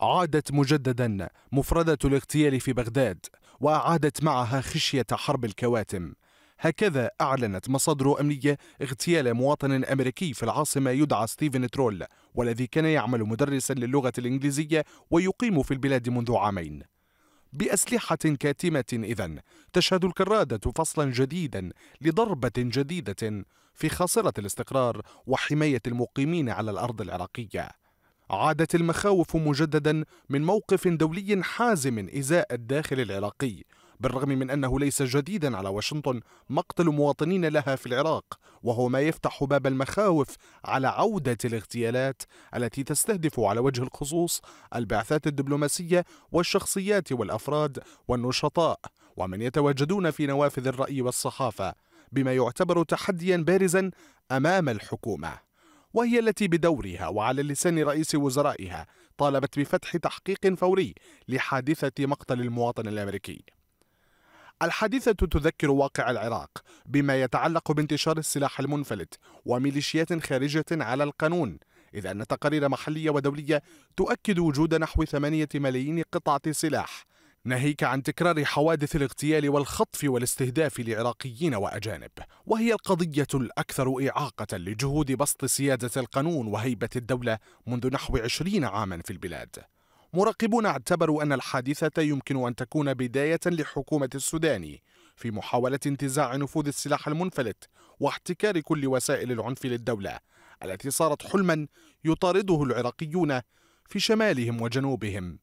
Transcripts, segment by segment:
عادت مجددا مفردة الاغتيال في بغداد وأعادت معها خشية حرب الكواتم هكذا أعلنت مصادر أمنية اغتيال مواطن أمريكي في العاصمة يدعى ستيفن ترول والذي كان يعمل مدرسا للغة الإنجليزية ويقيم في البلاد منذ عامين بأسلحة كاتمة إذا تشهد الكرادة فصلا جديدا لضربة جديدة في خاصرة الاستقرار وحماية المقيمين على الأرض العراقية عادت المخاوف مجددا من موقف دولي حازم إزاء الداخل العراقي بالرغم من أنه ليس جديدا على واشنطن مقتل مواطنين لها في العراق وهو ما يفتح باب المخاوف على عودة الاغتيالات التي تستهدف على وجه الخصوص البعثات الدبلوماسية والشخصيات والأفراد والنشطاء ومن يتواجدون في نوافذ الرأي والصحافة بما يعتبر تحديا بارزا أمام الحكومة وهي التي بدورها وعلى لسان رئيس وزرائها طالبت بفتح تحقيق فوري لحادثة مقتل المواطن الأمريكي الحادثة تذكر واقع العراق بما يتعلق بانتشار السلاح المنفلت وميليشيات خارجة على القانون إذ أن تقارير محلية ودولية تؤكد وجود نحو 8 ملايين قطعة سلاح ناهيك عن تكرار حوادث الاغتيال والخطف والاستهداف لعراقيين وأجانب وهي القضية الأكثر إعاقة لجهود بسط سيادة القانون وهيبة الدولة منذ نحو عشرين عاما في البلاد مراقبون اعتبروا أن الحادثة يمكن أن تكون بداية لحكومة السودان في محاولة انتزاع نفوذ السلاح المنفلت واحتكار كل وسائل العنف للدولة التي صارت حلما يطارده العراقيون في شمالهم وجنوبهم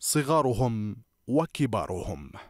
صغارهم وكبارهم